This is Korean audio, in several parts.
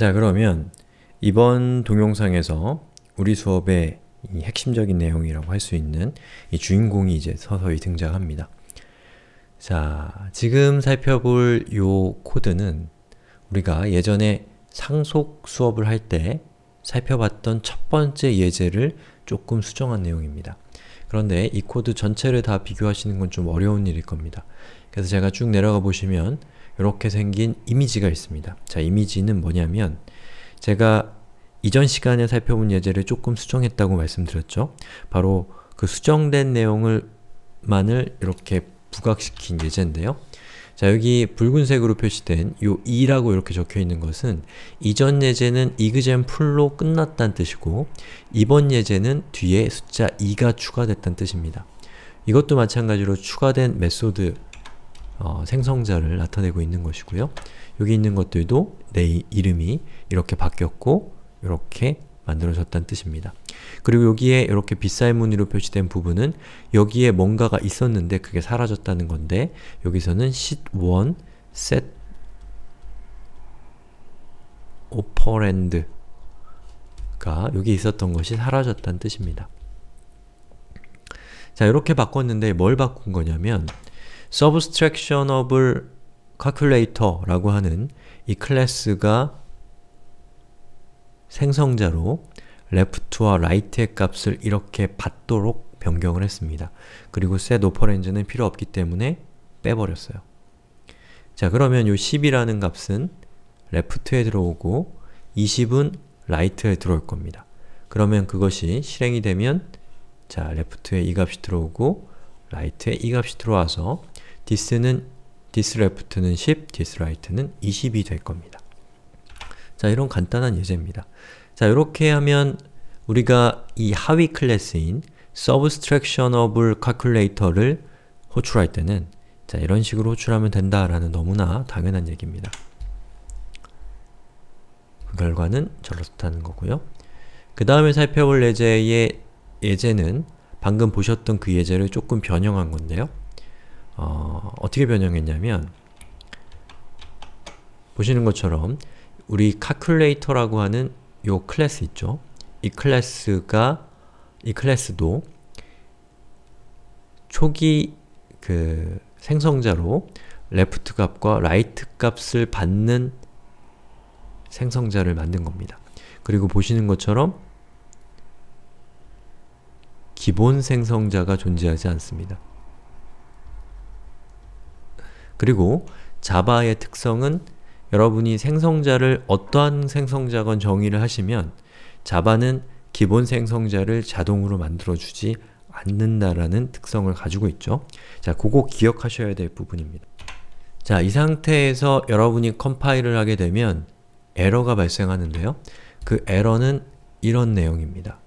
자 그러면 이번 동영상에서 우리 수업의 핵심적인 내용이라고 할 수 있는 이 주인공이 이제 서서히 등장합니다. 자, 지금 살펴볼 요 코드는 우리가 예전에 상속 수업을 할 때 살펴봤던 첫 번째 예제를 조금 수정한 내용입니다. 그런데 이 코드 전체를 다 비교하시는 건 좀 어려운 일일 겁니다. 그래서 제가 쭉 내려가 보시면 이렇게 생긴 이미지가 있습니다. 자, 이미지는 뭐냐면 제가 이전 시간에 살펴본 예제를 조금 수정했다고 말씀드렸죠? 바로 그 수정된 내용을 만을 이렇게 부각시킨 예제인데요. 자 여기 붉은색으로 표시된 요 2라고 이렇게 적혀있는 것은 이전 예제는 example로 끝났다는 뜻이고 이번 예제는 뒤에 숫자 2가 추가됐다는 뜻입니다. 이것도 마찬가지로 추가된 메소드 어, 생성자를 나타내고 있는 것이고요. 여기 있는 것들도 내 이름이 이렇게 바뀌었고 이렇게 만들어졌다는 뜻입니다. 그리고 여기에 이렇게 빗살 무늬로 표시된 부분은 여기에 뭔가가 있었는데 그게 사라졌다는 건데 여기서는 sheet1 set operand가 여기 있었던 것이 사라졌다는 뜻입니다. 자 이렇게 바꿨는데 뭘 바꾼 거냐면 subtraction of을 calculator라고 하는 이 클래스가 생성자로 레프트와 라이트의 값을 이렇게 받도록 변경을 했습니다. 그리고 set o p e r a n d 는 필요 없기 때문에 빼버렸어요. 자 그러면 요 10이라는 값은 레프트에 들어오고 20은 라이트에 들어올 겁니다. 그러면 그것이 실행이 되면 자 레프트에 이 값이 들어오고 라이트에 이 값이 들어와서 디스는 디스 레프트는 10, 디스 라이트는 20이 될 겁니다. 자, 이런 간단한 예제입니다. 자, 이렇게 하면 우리가 이 하위 클래스인 Subtraction of Calculator를 호출할 때는 자, 이런 식으로 호출하면 된다라는 너무나 당연한 얘기입니다. 그 결과는 저렇다는 거고요. 그 다음에 살펴볼 예제의 예제는 방금 보셨던 그 예제를 조금 변형한 건데요. 어, 어떻게 변형했냐면 보시는 것처럼 우리 calculator라고 하는 요 클래스 있죠? 이 클래스가 이 클래스도 초기 그 생성자로 left 값과 right 값을 받는 생성자를 만든 겁니다. 그리고 보시는 것처럼 기본 생성자가 존재하지 않습니다. 그리고 자바의 특성은 여러분이 생성자를 어떠한 생성자건 정의를 하시면 자바는 기본 생성자를 자동으로 만들어주지 않는다라는 특성을 가지고 있죠. 자, 그거 기억하셔야 될 부분입니다. 자, 이 상태에서 여러분이 컴파일을 하게 되면 에러가 발생하는데요. 그 에러는 이런 내용입니다.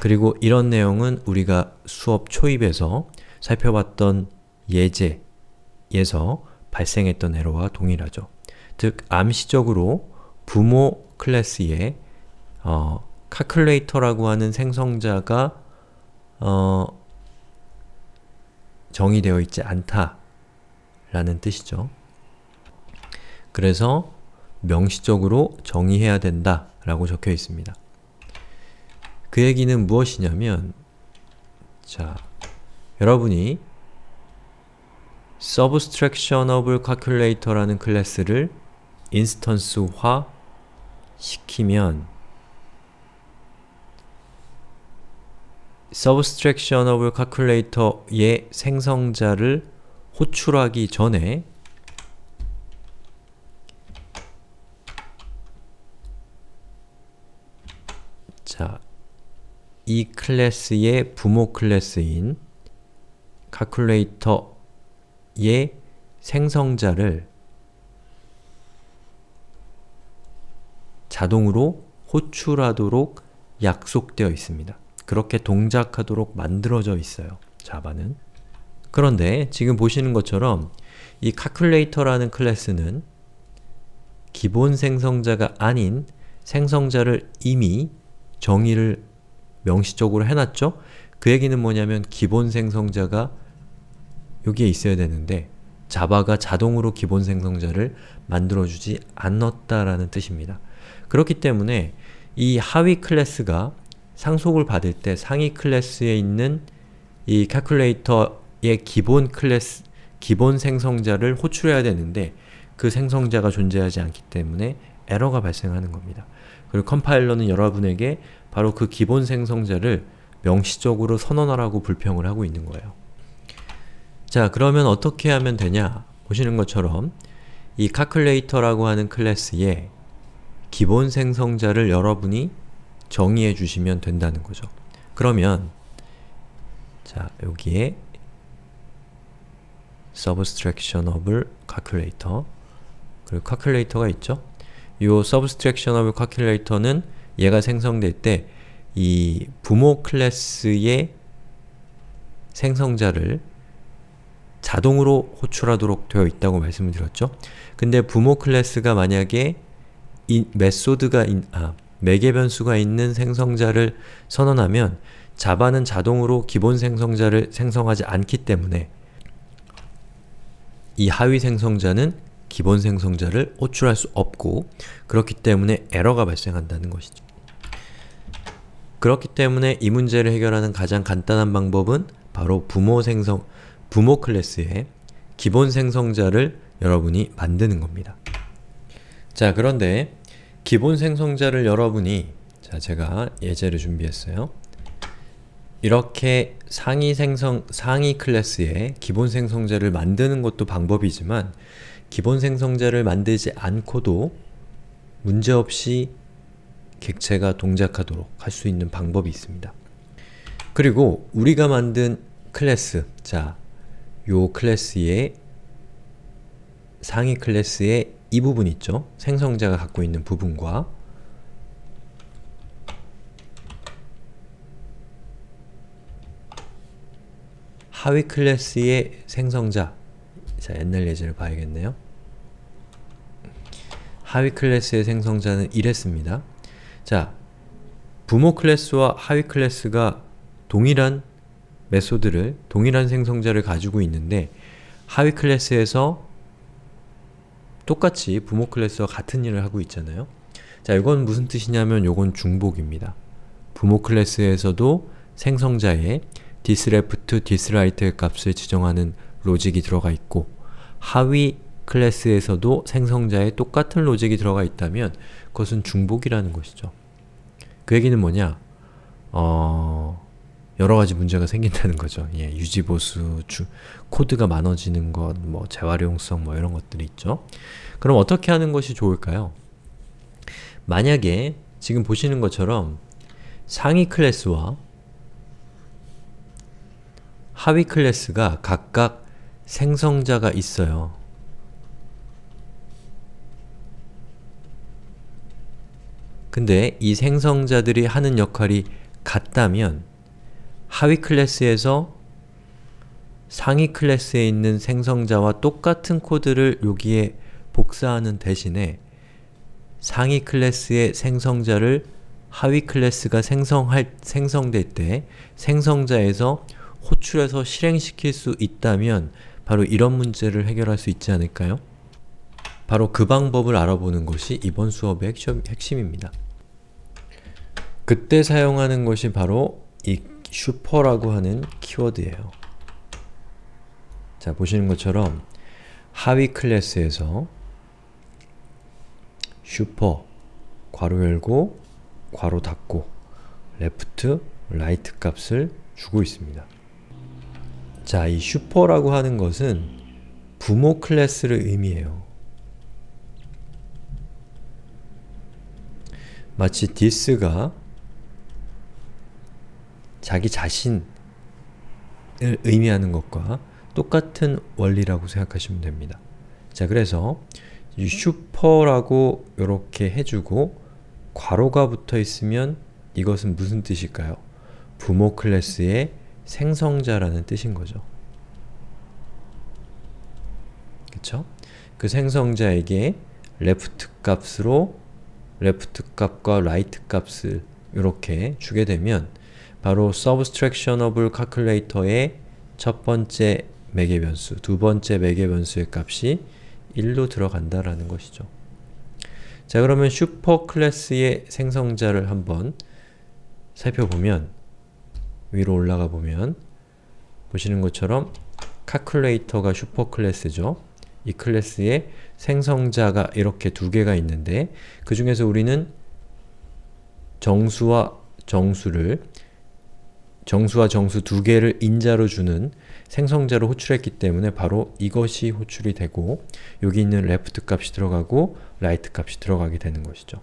그리고 이런 내용은 우리가 수업 초입에서 살펴봤던 예제에서 발생했던 에러와 동일하죠. 즉, 암시적으로 부모 클래스의 어, 카큘레이터라고 하는 생성자가 어, 정의되어 있지 않다라는 뜻이죠. 그래서 명시적으로 정의해야 된다 라고 적혀 있습니다. 그 얘기는 무엇이냐면 자, 여러분이 Subtraction of Calculator라는 클래스를 인스턴스화 시키면 Subtraction of Calculator의 생성자를 호출하기 전에 자, 이 클래스의 부모 클래스인 calculator 예 생성자를 자동으로 호출하도록 약속되어 있습니다. 그렇게 동작하도록 만들어져 있어요. 자바는. 그런데 지금 보시는 것처럼 이 calculator라는 클래스는 기본 생성자가 아닌 생성자를 이미 정의를 명시적으로 해놨죠? 그 얘기는 뭐냐면 기본 생성자가 여기에 있어야 되는데 자바가 자동으로 기본 생성자를 만들어주지 않았다라는 뜻입니다. 그렇기 때문에 이 하위 클래스가 상속을 받을 때 상위 클래스에 있는 이 c a 레이터의 기본 클래스, 기본 생성자를 호출해야 되는데 그 생성자가 존재하지 않기 때문에 에러가 발생하는 겁니다. 그리고 컴파일러는 여러분에게 바로 그 기본 생성자를 명시적으로 선언하라고 불평을 하고 있는 거예요. 자, 그러면 어떻게 하면 되냐? 보시는 것처럼 이 calculator라고 하는 클래스에 기본 생성자를 여러분이 정의해 주시면 된다는 거죠. 그러면 자, 여기에 subtraction of calculator 그리고 calculator가 있죠? 이 subtraction of calculator는 얘가 생성될 때 이 부모 클래스의 생성자를 자동으로 호출하도록 되어 있다고 말씀을 드렸죠. 근데 부모 클래스가 만약에 인, 메소드가 인, 아, 매개 변수가 있는 생성자를 선언하면 자바는 자동으로 기본 생성자를 생성하지 않기 때문에 이 하위 생성자는 기본 생성자를 호출할 수 없고 그렇기 때문에 에러가 발생한다는 것이죠. 그렇기 때문에 이 문제를 해결하는 가장 간단한 방법은 바로 부모 생성, 부모 클래스의 기본 생성자를 여러분이 만드는 겁니다. 자, 그런데 기본 생성자를 여러분이 자, 제가 예제를 준비했어요. 이렇게 상위 생성, 상위 클래스의 기본 생성자를 만드는 것도 방법이지만 기본 생성자를 만들지 않고도 문제없이 객체가 동작하도록 할 수 있는 방법이 있습니다. 그리고 우리가 만든 클래스, 자, 요 클래스의 상위 클래스의 이 부분 있죠? 생성자가 갖고 있는 부분과 하위 클래스의 생성자 자, 옛날 예제를 봐야겠네요. 하위 클래스의 생성자는 이랬습니다. 자, 부모 클래스와 하위 클래스가 동일한 메소드를 동일한 생성자를 가지고 있는데 하위 클래스에서 똑같이 부모 클래스와 같은 일을 하고 있잖아요. 자, 이건 무슨 뜻이냐면 이건 중복입니다. 부모 클래스에서도 생성자의 디스레프트, 디스라이트의 값을 지정하는 로직이 들어가 있고 하위 클래스에서도 생성자의 똑같은 로직이 들어가 있다면 그것은 중복이라는 것이죠. 그 얘기는 뭐냐? 어... 여러 가지 문제가 생긴다는 거죠. 예, 유지보수, 주, 코드가 많아지는 것, 뭐 재활용성 뭐 이런 것들이 있죠. 그럼 어떻게 하는 것이 좋을까요? 만약에 지금 보시는 것처럼 상위 클래스와 하위 클래스가 각각 생성자가 있어요. 근데 이 생성자들이 하는 역할이 같다면 하위 클래스에서 상위 클래스에 있는 생성자와 똑같은 코드를 여기에 복사하는 대신에 상위 클래스의 생성자를 하위 클래스가 생성할, 생성될 때 생성자에서 호출해서 실행시킬 수 있다면 바로 이런 문제를 해결할 수 있지 않을까요? 바로 그 방법을 알아보는 것이 이번 수업의 핵심입니다. 그때 사용하는 것이 바로 이 슈퍼라고 하는 키워드예요. 자, 보시는 것처럼 하위 클래스에서 슈퍼 괄호 열고 괄호 닫고 레프트 라이트 값을 주고 있습니다. 자, 이 슈퍼라고 하는 것은 부모 클래스를 의미해요. 마치 디스가 자기 자신을 의미하는 것과 똑같은 원리라고 생각하시면 됩니다. 자, 그래서 슈퍼라고 이렇게 해주고 괄호가 붙어 있으면 이것은 무슨 뜻일까요? 부모 클래스의 생성자라는 뜻인 거죠. 그쵸? 그 생성자에게 l e f 값으로 l e f 값과 r i g 값을 이렇게 주게 되면 바로 subtractionable calculator의 첫 번째 매개 변수, 두 번째 매개 변수의 값이 1로 들어간다라는 것이죠. 자 그러면 슈퍼 클래스의 생성자를 한번 살펴보면 위로 올라가 보면 보시는 것처럼 카클레이터가 슈퍼 클래스죠. 이 클래스의 생성자가 이렇게 두 개가 있는데 그 중에서 우리는 정수와 정수를 정수와 정수 두 개를 인자로 주는 생성자로 호출했기 때문에 바로 이것이 호출이 되고 여기 있는 left 값이 들어가고 right 값이 들어가게 되는 것이죠.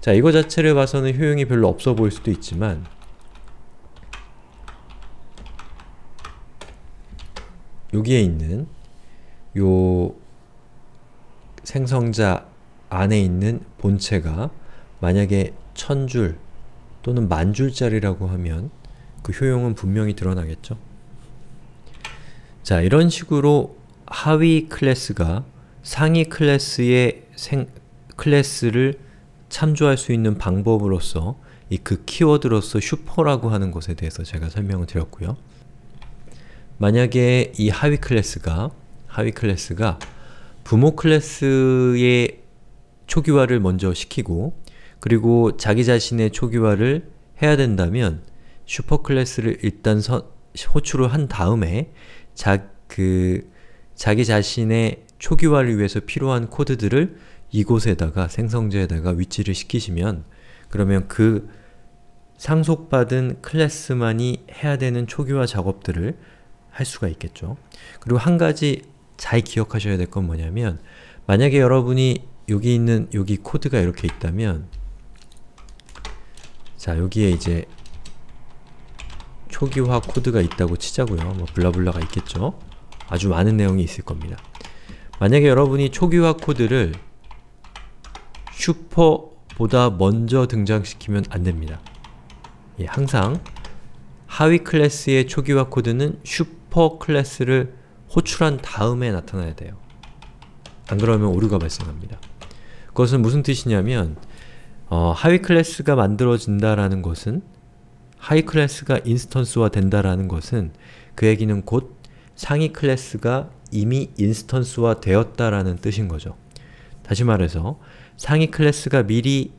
자, 이거 자체를 봐서는 효용이 별로 없어 보일 수도 있지만 여기에 있는 요 생성자 안에 있는 본체가 만약에 천 줄 또는 만 줄짜리라고 하면 그 효용은 분명히 드러나겠죠? 자, 이런 식으로 하위 클래스가 상위 클래스의 생, 클래스를 참조할 수 있는 방법으로서 이 그 키워드로서 슈퍼라고 하는 것에 대해서 제가 설명을 드렸고요. 만약에 이 하위 클래스가 하위 클래스가 부모 클래스의 초기화를 먼저 시키고 그리고 자기 자신의 초기화를 해야 된다면 슈퍼클래스를 일단 서, 호출을 한 다음에 자, 그, 자기 자신의 초기화를 위해서 필요한 코드들을 이곳에다가 생성자에다가 위치를 시키시면 그러면 그 상속받은 클래스만이 해야 되는 초기화 작업들을 할 수가 있겠죠. 그리고 한 가지 잘 기억하셔야 될 건 뭐냐면 만약에 여러분이 여기 있는 여기 코드가 이렇게 있다면 자 여기에 이제 초기화 코드가 있다고 치자고요. 뭐 블라블라가 있겠죠. 아주 많은 내용이 있을 겁니다. 만약에 여러분이 초기화 코드를 슈퍼보다 먼저 등장시키면 안됩니다. 예, 항상 하위 클래스의 초기화 코드는 슈퍼 클래스를 호출한 다음에 나타나야 돼요. 안그러면 오류가 발생합니다. 그것은 무슨 뜻이냐면 어, 하위 클래스가 만들어진다라는 것은 하이 클래스가 인스턴스화 된다라는 것은 그 얘기는 곧 상위 클래스가 이미 인스턴스화 되었다라는 뜻인 거죠. 다시 말해서 상위 클래스가 미리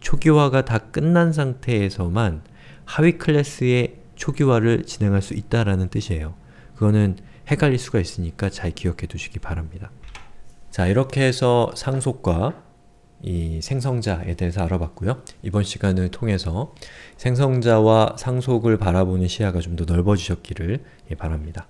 초기화가 다 끝난 상태에서만 하위 클래스의 초기화를 진행할 수 있다라는 뜻이에요. 그거는 헷갈릴 수가 있으니까 잘 기억해 두시기 바랍니다. 자 이렇게 해서 상속과 이 생성자에 대해서 알아봤고요. 이번 시간을 통해서 생성자와 상속을 바라보는 시야가 좀 더 넓어지셨기를 예, 바랍니다.